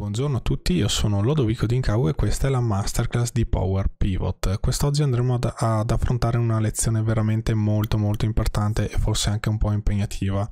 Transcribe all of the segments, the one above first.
buongiorno a tutti, io sono Lodovico Dincau e questa è la masterclass di Power Pivot. Quest'oggi andremo ad, ad, affrontare una lezione veramente molto molto importante e forse anche un po' impegnativa.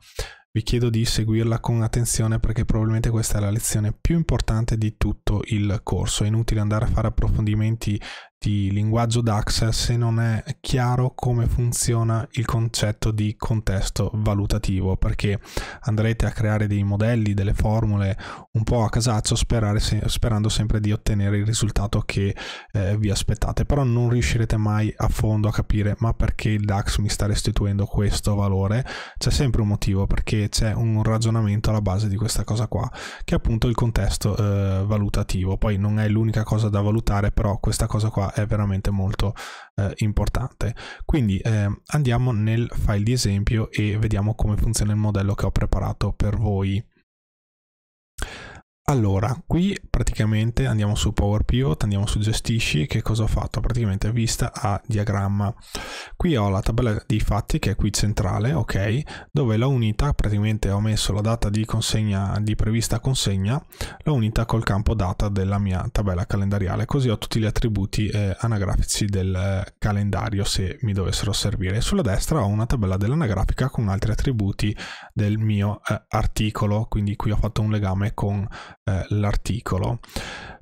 Vi chiedo di seguirla con attenzione perché probabilmente questa è la lezione più importante di tutto il corso. È inutile andare a fare approfondimenti di linguaggio DAX se non è chiaro come funziona il concetto di contesto valutativo, perché andrete a creare dei modelli, delle formule un po' a casaccio se, sperando sempre di ottenere il risultato che eh, vi aspettate, però non riuscirete mai a fondo a capire ma perché il DAX mi sta restituendo questo valore, c'è sempre un motivo perché c'è un ragionamento alla base di questa cosa qua, che è appunto il contesto eh, valutativo, poi non è l'unica cosa da valutare, però questa cosa qua è veramente molto eh, importante. Quindi eh, andiamo nel file di esempio e vediamo come funziona il modello che ho preparato per voi. Allora, qui praticamente andiamo su Power Pivot, andiamo su Gestisci, che cosa ho fatto? Praticamente vista a diagramma. Qui ho la tabella dei fatti che è qui centrale, ok? Dove l'ho unita, praticamente ho messo la data di consegna, di prevista consegna, l'ho unita col campo data della mia tabella calendariale, così ho tutti gli attributi eh, anagrafici del eh, calendario se mi dovessero servire. Sulla destra ho una tabella dell'anagrafica con altri attributi del mio eh, articolo, quindi qui ho fatto un legame con eh, l'articolo.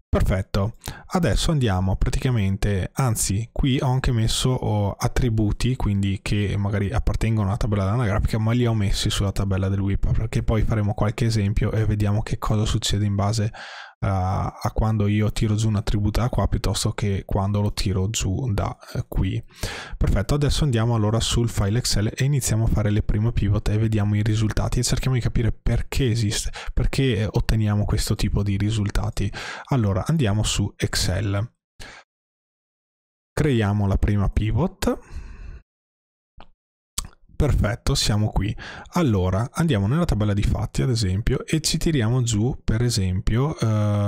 Perfetto, adesso andiamo praticamente, anzi qui ho anche messo oh, attributi quindi che magari appartengono alla tabella anagrafica ma li ho messi sulla tabella del WIP perché poi faremo qualche esempio e vediamo che cosa succede in base a, eh, a quando io tiro giù un attributo da qua piuttosto che quando lo tiro giù da eh, qui. Perfetto, adesso andiamo allora sul file Excel e iniziamo a fare le prime pivot e vediamo i risultati e cerchiamo di capire perché esiste, perché otteniamo questo tipo di risultati. Allora andiamo su Excel. Creiamo la prima pivot Perfetto, siamo qui. Allora, andiamo nella tabella di fatti, ad esempio, e ci tiriamo giù, per esempio, eh,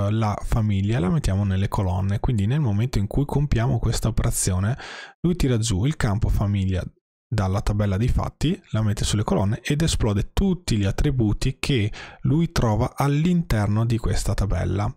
la famiglia, la mettiamo nelle colonne. Quindi nel momento in cui compiamo questa operazione, lui tira giù il campo famiglia dalla tabella di fatti, la mette sulle colonne ed esplode tutti gli attributi che lui trova all'interno di questa tabella.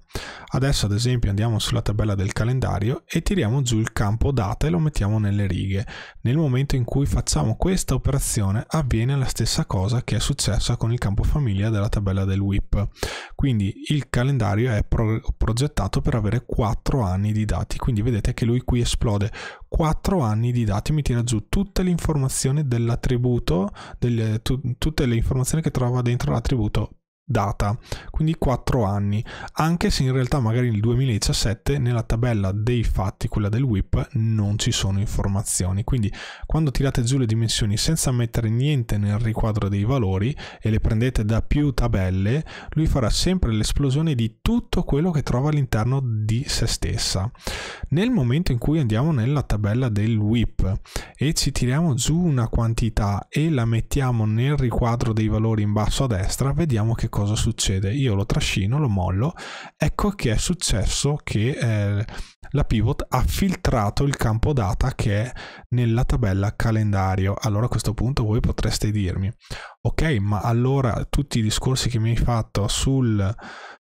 Adesso ad esempio andiamo sulla tabella del calendario e tiriamo giù il campo data e lo mettiamo nelle righe. Nel momento in cui facciamo questa operazione avviene la stessa cosa che è successa con il campo famiglia della tabella del WIP. Quindi il calendario è pro progettato per avere 4 anni di dati, quindi vedete che lui qui esplode 4 anni di dati mi tira giù tutte le informazioni dell'attributo, delle, tu, tutte le informazioni che trova dentro l'attributo data, quindi 4 anni, anche se in realtà magari nel 2017 nella tabella dei fatti, quella del WIP, non ci sono informazioni. Quindi quando tirate giù le dimensioni senza mettere niente nel riquadro dei valori e le prendete da più tabelle, lui farà sempre l'esplosione di tutto quello che trova all'interno di se stessa. Nel momento in cui andiamo nella tabella del WIP e ci tiriamo giù una quantità e la mettiamo nel riquadro dei valori in basso a destra, vediamo che cosa cosa succede? Io lo trascino, lo mollo, ecco che è successo che eh, la pivot ha filtrato il campo data che è nella tabella calendario. Allora a questo punto voi potreste dirmi, ok, ma allora tutti i discorsi che mi hai fatto sul,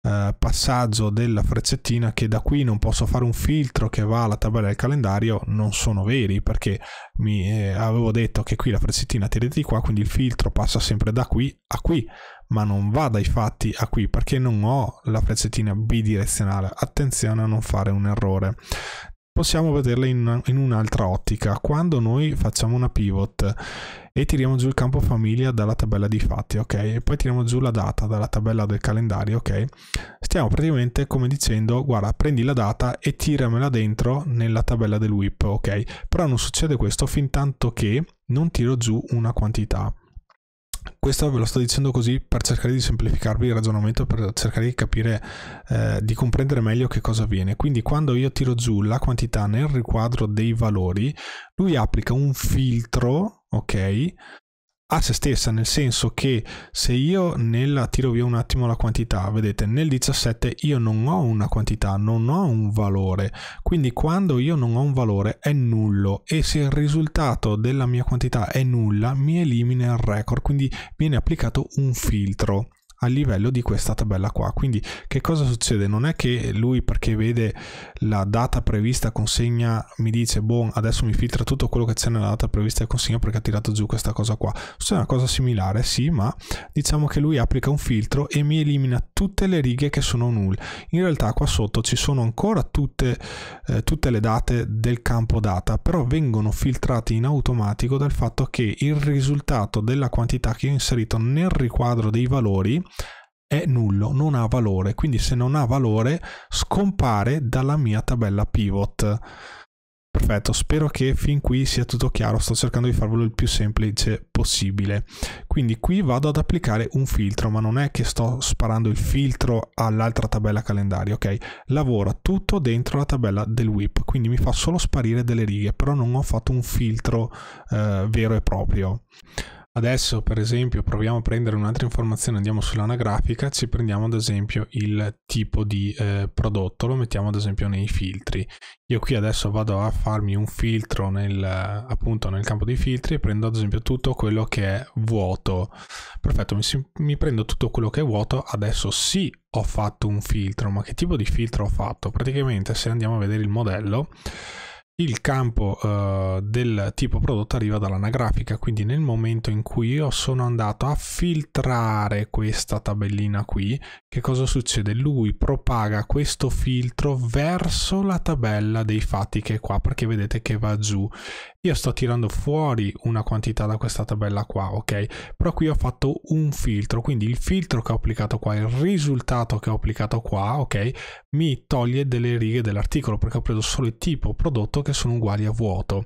eh, passaggio della frecciettina che da qui non posso fare un filtro che va alla tabella del calendario non sono veri perché mi eh, avevo detto che qui la frecciettina tira di qua quindi il filtro passa sempre da qui a qui ma non va dai fatti a qui perché non ho la freccettina bidirezionale attenzione a non fare un errore possiamo vederla in, in un'altra ottica. Quando noi facciamo una pivot e tiriamo giù il campo famiglia dalla tabella di fatti, ok? E poi tiriamo giù la data dalla tabella del calendario, ok? Stiamo praticamente come dicendo, guarda, prendi la data e tiramela dentro nella tabella del whip, ok? Però non succede questo fin tanto che non tiro giù una quantità. Questo ve lo sto dicendo così per cercare di semplificarvi il ragionamento, per cercare di capire, eh, di comprendere meglio che cosa avviene. Quindi quando io tiro giù la quantità nel riquadro dei valori, lui applica un filtro, ok, a se stessa, nel senso che se io nella tiro via un attimo la quantità, vedete, nel 17 io non ho una quantità, non ho un valore, quindi quando io non ho un valore è nullo e se il risultato della mia quantità è nulla mi elimina il record, quindi viene applicato un filtro a livello di questa tabella qua. Quindi che cosa succede? Non è che lui perché vede la data prevista consegna mi dice boh adesso mi filtra tutto quello che c'è nella data prevista e consegna perché ha tirato giù questa cosa qua. Succede una cosa similare sì ma diciamo che lui applica un filtro e mi elimina tutte le righe che sono null. In realtà qua sotto ci sono ancora tutte, eh, tutte le date del campo data però vengono filtrate in automatico dal fatto che il risultato della quantità che ho inserito nel riquadro dei valori è nullo, non ha valore, quindi se non ha valore scompare dalla mia tabella pivot. Perfetto, spero che fin qui sia tutto chiaro, sto cercando di farvelo il più semplice possibile. Quindi qui vado ad applicare un filtro, ma non è che sto sparando il filtro all'altra tabella calendario, ok? Lavora tutto dentro la tabella del whip, quindi mi fa solo sparire delle righe, però non ho fatto un filtro eh, vero e proprio. Adesso, per esempio, proviamo a prendere un'altra informazione, andiamo sull'anagrafica, ci prendiamo ad esempio il tipo di eh, prodotto, lo mettiamo ad esempio nei filtri. Io qui adesso vado a farmi un filtro nel, appunto nel campo dei filtri e prendo ad esempio tutto quello che è vuoto. Perfetto, mi, mi prendo tutto quello che è vuoto, adesso sì ho fatto un filtro, ma che tipo di filtro ho fatto? Praticamente se andiamo a vedere il modello il campo uh, del tipo prodotto arriva dall'anagrafica, quindi nel momento in cui io sono andato a filtrare questa tabellina qui, che cosa succede? Lui propaga questo filtro verso la tabella dei fatti che è qua, perché vedete che va giù. Io sto tirando fuori una quantità da questa tabella qua, ok? Però qui ho fatto un filtro, quindi il filtro che ho applicato qua, il risultato che ho applicato qua, ok? Mi toglie delle righe dell'articolo, perché ho preso solo il tipo prodotto che volte sono uguali a vuoto.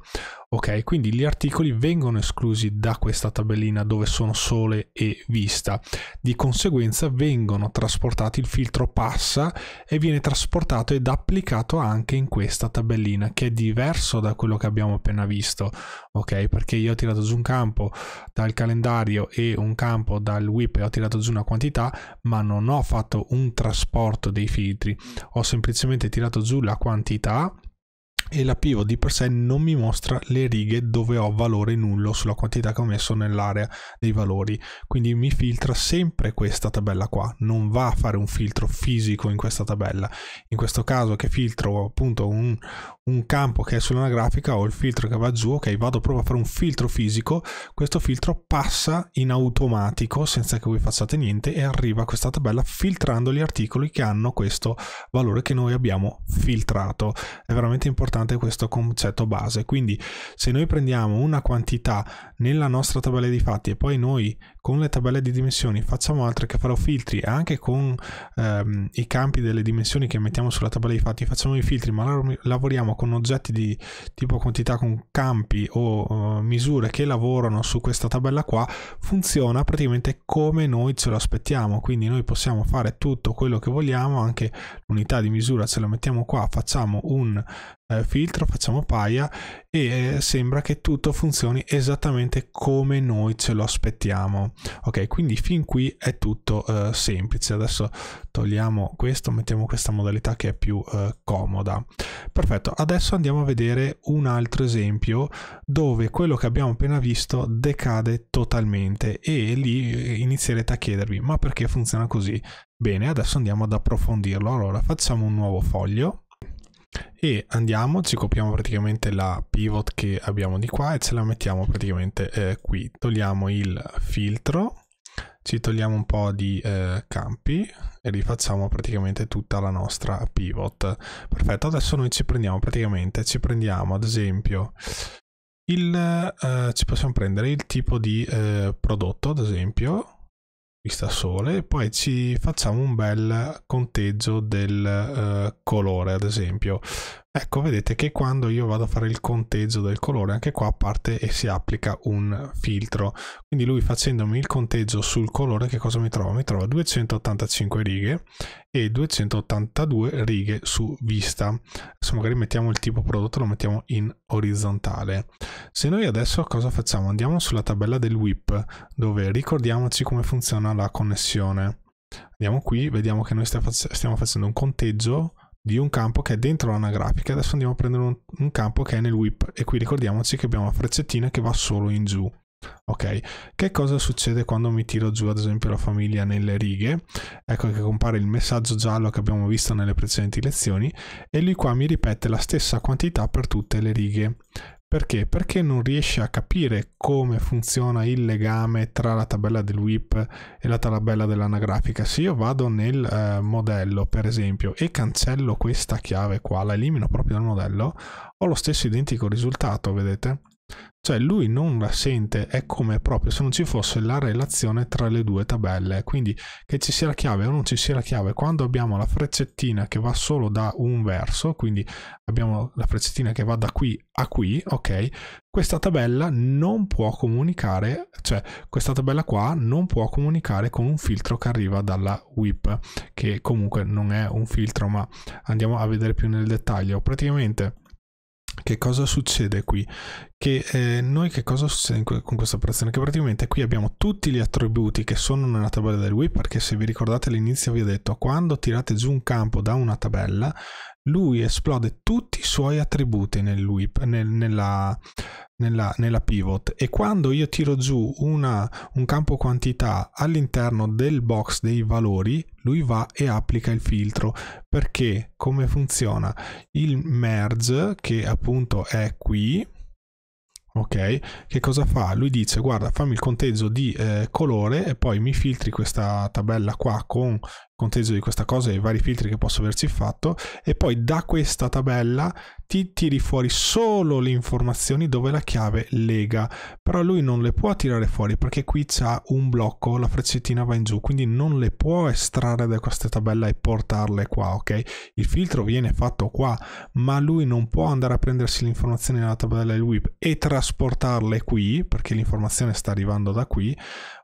Ok, quindi gli articoli vengono esclusi da questa tabellina dove sono sole e vista. Di conseguenza vengono trasportati, il filtro passa e viene trasportato ed applicato anche in questa tabellina che è diverso da quello che abbiamo appena visto. Ok, perché io ho tirato giù un campo dal calendario e un campo dal whip e ho tirato giù una quantità, ma non ho fatto un trasporto dei filtri. Ho semplicemente tirato giù la quantità e la pivot di per sé non mi mostra le righe dove ho valore nullo sulla quantità che ho messo nell'area dei valori quindi mi filtra sempre questa tabella qua non va a fare un filtro fisico in questa tabella in questo caso che filtro appunto un, un campo che è grafica o il filtro che va giù, ok, vado proprio a fare un filtro fisico, questo filtro passa in automatico senza che voi facciate niente e arriva a questa tabella filtrando gli articoli che hanno questo valore che noi abbiamo filtrato. È veramente importante questo concetto base, quindi se noi prendiamo una quantità nella nostra tabella di fatti e poi noi con le tabelle di dimensioni facciamo altre che farò filtri anche con ehm, i campi delle dimensioni che mettiamo sulla tabella di fatti, facciamo i filtri ma lavoriamo con oggetti di tipo quantità con campi o uh, misure che lavorano su questa tabella qua, funziona praticamente come noi ce lo aspettiamo. Quindi noi possiamo fare tutto quello che vogliamo, anche l'unità di misura ce la mettiamo qua, facciamo un eh, filtro, facciamo paia e eh, sembra che tutto funzioni esattamente come noi ce lo aspettiamo. Ok, quindi fin qui è tutto eh, semplice. Adesso togliamo questo, mettiamo questa modalità che è più eh, comoda. Perfetto, adesso andiamo a vedere un altro esempio dove quello che abbiamo appena visto decade totalmente e lì inizierete a chiedervi ma perché funziona così? Bene, adesso andiamo ad approfondirlo. Allora facciamo un nuovo foglio e andiamo, ci copiamo praticamente la pivot che abbiamo di qua e ce la mettiamo praticamente eh, qui. Togliamo il filtro, ci togliamo un po' di eh, campi e rifacciamo praticamente tutta la nostra pivot. Perfetto, adesso noi ci prendiamo praticamente, ci prendiamo ad esempio il, eh, ci possiamo prendere il tipo di eh, prodotto, ad esempio, vista sole e poi ci facciamo un bel conteggio del eh, colore ad esempio Ecco, vedete che quando io vado a fare il conteggio del colore, anche qua parte e si applica un filtro. Quindi lui facendomi il conteggio sul colore, che cosa mi trova? Mi trova 285 righe e 282 righe su vista. Adesso magari mettiamo il tipo prodotto, lo mettiamo in orizzontale. Se noi adesso cosa facciamo? Andiamo sulla tabella del whip, dove ricordiamoci come funziona la connessione. Andiamo qui, vediamo che noi stiamo facendo un conteggio di un campo che è dentro l'anagrafica, adesso andiamo a prendere un, un campo che è nel whip e qui ricordiamoci che abbiamo una freccettina che va solo in giù. Ok, che cosa succede quando mi tiro giù ad esempio la famiglia nelle righe? Ecco che compare il messaggio giallo che abbiamo visto nelle precedenti lezioni e lui qua mi ripete la stessa quantità per tutte le righe. Perché? Perché non riesce a capire come funziona il legame tra la tabella del WIP e la tabella dell'anagrafica. Se io vado nel eh, modello, per esempio, e cancello questa chiave qua, la elimino proprio dal modello, ho lo stesso identico risultato, vedete? Cioè lui non la sente, è come proprio se non ci fosse la relazione tra le due tabelle. Quindi che ci sia la chiave o non ci sia la chiave, quando abbiamo la freccettina che va solo da un verso, quindi abbiamo la freccettina che va da qui a qui, ok? Questa tabella non può comunicare, cioè questa tabella qua non può comunicare con un filtro che arriva dalla WIP, che comunque non è un filtro, ma andiamo a vedere più nel dettaglio. Praticamente che cosa succede qui? Che eh, noi che cosa succede con questa operazione? Che praticamente qui abbiamo tutti gli attributi che sono nella tabella del WIP perché se vi ricordate all'inizio vi ho detto quando tirate giù un campo da una tabella lui esplode tutti i suoi attributi nel whip, nel, nella, nella, nella, pivot e quando io tiro giù una, un campo quantità all'interno del box dei valori lui va e applica il filtro perché come funziona il merge che appunto è qui ok che cosa fa lui dice guarda fammi il conteggio di eh, colore e poi mi filtri questa tabella qua con conteggio di questa cosa e i vari filtri che posso averci fatto e poi da questa tabella ti tiri fuori solo le informazioni dove la chiave lega però lui non le può tirare fuori perché qui c'è un blocco la freccettina va in giù quindi non le può estrarre da questa tabella e portarle qua ok il filtro viene fatto qua ma lui non può andare a prendersi le informazioni nella tabella del whip e trasportarle qui perché l'informazione sta arrivando da qui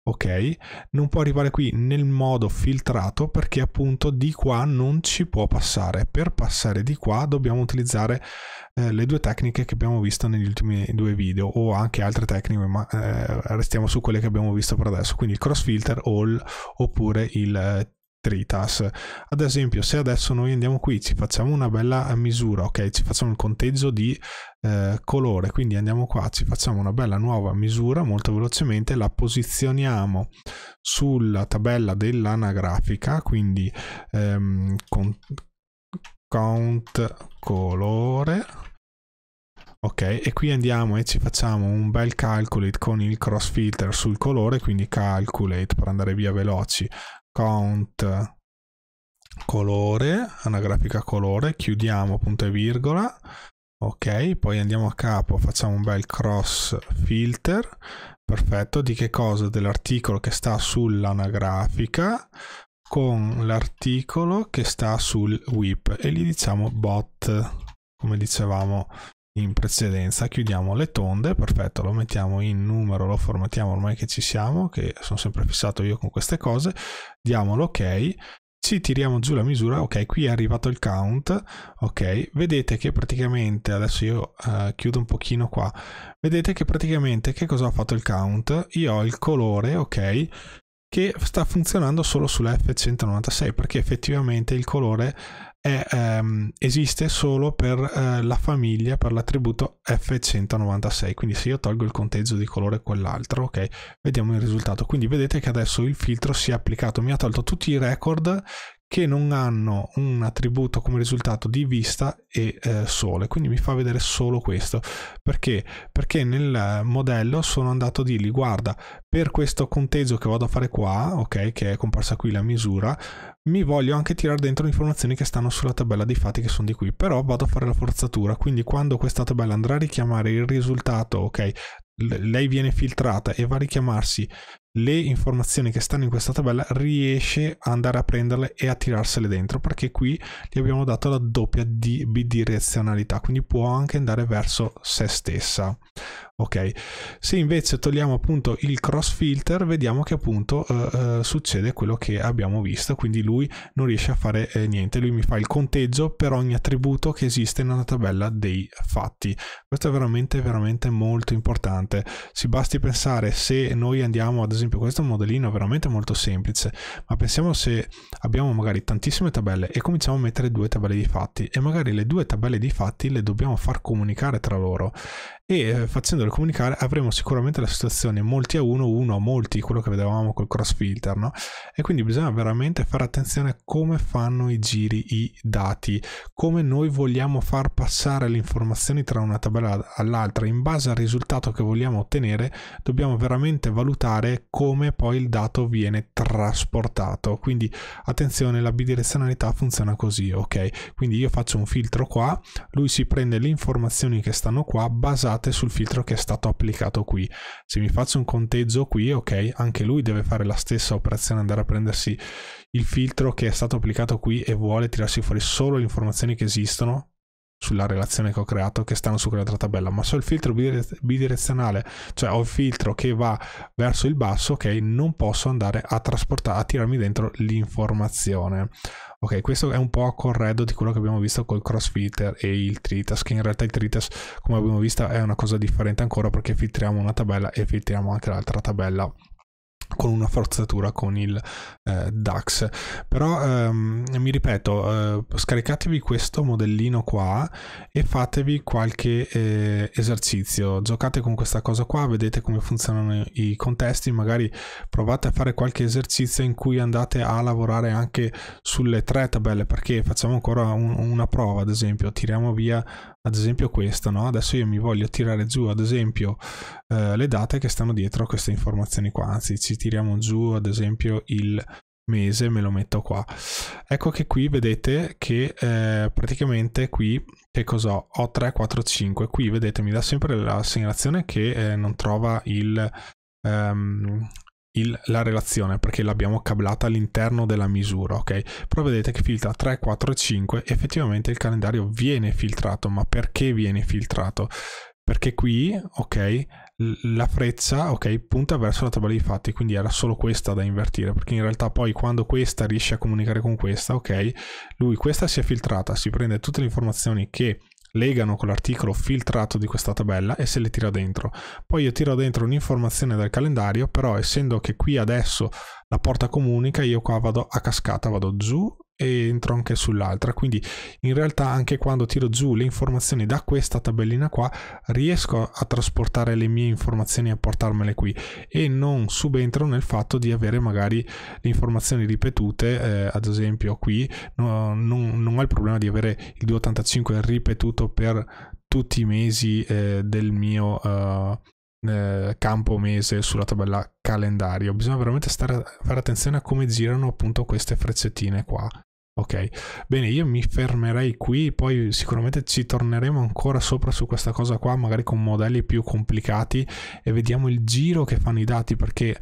ok non può arrivare qui nel modo filtrato perché appunto di qua non ci può passare. Per passare di qua dobbiamo utilizzare eh, le due tecniche che abbiamo visto negli ultimi due video o anche altre tecniche, ma eh, restiamo su quelle che abbiamo visto per adesso. Quindi il cross filter, all oppure il eh, Tritas. Ad esempio, se adesso noi andiamo qui, ci facciamo una bella misura, ok? Ci facciamo il conteggio di eh, colore, quindi andiamo qua, ci facciamo una bella nuova misura molto velocemente, la posizioniamo sulla tabella dell'anagrafica, quindi ehm, con, count colore ok e qui andiamo e ci facciamo un bel calculate con il cross filter sul colore quindi calculate per andare via veloci count colore, anagrafica colore, chiudiamo punto e virgola, ok, poi andiamo a capo, facciamo un bel cross filter, perfetto, di che cosa? Dell'articolo che sta sull'anagrafica con l'articolo che sta sul whip e gli diciamo bot, come dicevamo in precedenza chiudiamo le tonde perfetto lo mettiamo in numero lo formattiamo ormai che ci siamo che sono sempre fissato io con queste cose diamo l'ok ci tiriamo giù la misura, ok, qui è arrivato il count, ok, vedete che praticamente, adesso io eh, chiudo un pochino qua, vedete che praticamente che cosa ha fatto il count? Io ho il colore, ok, che sta funzionando solo sull'F196 perché effettivamente il colore è, ehm, esiste solo per eh, la famiglia, per l'attributo F196. Quindi se io tolgo il conteggio di colore quell'altro, ok, vediamo il risultato. Quindi vedete che adesso il filtro si è applicato, mi ha tolto tutti i record che non hanno un attributo come risultato di vista e eh, sole. Quindi mi fa vedere solo questo. Perché? Perché nel modello sono andato a dirgli guarda, per questo conteggio che vado a fare qua, ok, che è comparsa qui la misura, mi voglio anche tirare dentro le informazioni che stanno sulla tabella di fatti che sono di qui, però vado a fare la forzatura, quindi quando questa tabella andrà a richiamare il risultato, ok, lei viene filtrata e va a richiamarsi le informazioni che stanno in questa tabella riesce ad andare a prenderle e a tirarsele dentro perché qui gli abbiamo dato la doppia di bidirezionalità quindi può anche andare verso se stessa ok se invece togliamo appunto il cross filter vediamo che appunto eh, eh, succede quello che abbiamo visto quindi lui non riesce a fare eh, niente lui mi fa il conteggio per ogni attributo che esiste nella tabella dei fatti questo è veramente veramente molto importante si basti pensare se noi andiamo ad esempio questo modellino è veramente molto semplice ma pensiamo se abbiamo magari tantissime tabelle e cominciamo a mettere due tabelle di fatti e magari le due tabelle di fatti le dobbiamo far comunicare tra loro e eh, facendolo comunicare avremo sicuramente la situazione molti a uno, uno a molti, quello che vedevamo col cross filter, no? E quindi bisogna veramente fare attenzione a come fanno i giri i dati, come noi vogliamo far passare le informazioni tra una tabella all'altra, in base al risultato che vogliamo ottenere, dobbiamo veramente valutare come poi il dato viene trasportato. Quindi attenzione, la bidirezionalità funziona così, ok? Quindi io faccio un filtro qua, lui si prende le informazioni che stanno qua basate basate sul filtro che è stato applicato qui. Se mi faccio un conteggio qui, ok, anche lui deve fare la stessa operazione, andare a prendersi il filtro che è stato applicato qui e vuole tirarsi fuori solo le informazioni che esistono sulla relazione che ho creato che stanno su quella tratabella, ma se ho il filtro bidirezionale, cioè ho il filtro che va verso il basso, ok, non posso andare a trasportare, a tirarmi dentro l'informazione. Ok, questo è un po' a corredo di quello che abbiamo visto col crossfilter e il tritas, che in realtà il tritas, come abbiamo visto, è una cosa differente ancora perché filtriamo una tabella e filtriamo anche l'altra tabella con una forzatura con il eh, DAX però ehm, mi ripeto eh, scaricatevi questo modellino qua e fatevi qualche eh, esercizio giocate con questa cosa qua vedete come funzionano i contesti magari provate a fare qualche esercizio in cui andate a lavorare anche sulle tre tabelle perché facciamo ancora un, una prova ad esempio tiriamo via ad esempio questa, no? adesso io mi voglio tirare giù ad esempio eh, le date che stanno dietro a queste informazioni qua, anzi ci tiriamo giù ad esempio il mese, me lo metto qua. Ecco che qui vedete che eh, praticamente qui che cos'ho? Ho 3, 4, 5, qui vedete mi dà sempre la segnalazione che eh, non trova il, um, il, la relazione perché l'abbiamo cablata all'interno della misura, ok? Però vedete che filtra 3, 4 e 5, effettivamente il calendario viene filtrato, ma perché viene filtrato? Perché qui, ok, la freccia, ok, punta verso la tabella di fatti, quindi era solo questa da invertire, perché in realtà poi quando questa riesce a comunicare con questa, ok, lui questa si è filtrata, si prende tutte le informazioni che legano con l'articolo filtrato di questa tabella e se le tira dentro. Poi io tiro dentro un'informazione dal calendario, però essendo che qui adesso la porta comunica, io qua vado a cascata, vado giù e entro anche sull'altra. Quindi in realtà anche quando tiro giù le informazioni da questa tabellina qua, riesco a trasportare le mie informazioni e a portarmele qui e non subentro nel fatto di avere magari le informazioni ripetute, eh, ad esempio qui no, non, non ho il problema di avere il 285 ripetuto per tutti i mesi eh, del mio... Eh, eh, campo mese sulla tabella calendario bisogna veramente stare, fare attenzione a come girano appunto queste freccettine qua Ok, bene, io mi fermerei qui, poi sicuramente ci torneremo ancora sopra su questa cosa qua, magari con modelli più complicati e vediamo il giro che fanno i dati perché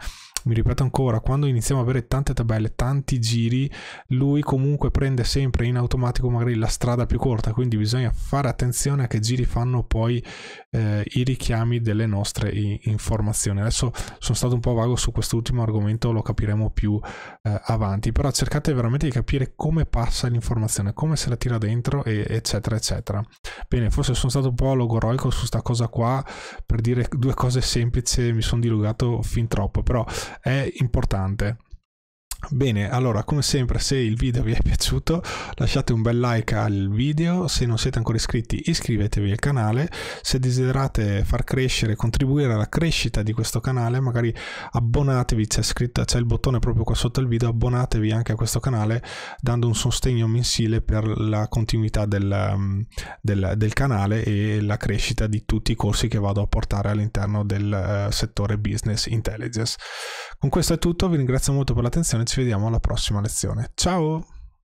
mi ripeto ancora, quando iniziamo ad avere tante tabelle, tanti giri, lui comunque prende sempre in automatico magari la strada più corta, quindi bisogna fare attenzione a che giri fanno poi eh, i richiami delle nostre informazioni. Adesso sono stato un po' vago su quest'ultimo argomento, lo capiremo più eh, avanti, però cercate veramente di capire come passa l'informazione, come se la tira dentro, e, eccetera, eccetera. Bene, forse sono stato un po' logoroico su sta cosa qua, per dire due cose semplici mi sono dilugato fin troppo, però è importante. Bene, allora come sempre se il video vi è piaciuto lasciate un bel like al video, se non siete ancora iscritti iscrivetevi al canale, se desiderate far crescere, contribuire alla crescita di questo canale magari abbonatevi, c'è scritto, c'è il bottone proprio qua sotto il video, abbonatevi anche a questo canale dando un sostegno mensile per la continuità del, mm, del, del canale e la crescita di tutti i corsi che vado a portare all'interno del eh, settore business intelligence. Con questo è tutto, vi ringrazio molto per l'attenzione, e ci vediamo alla prossima lezione. Ciao!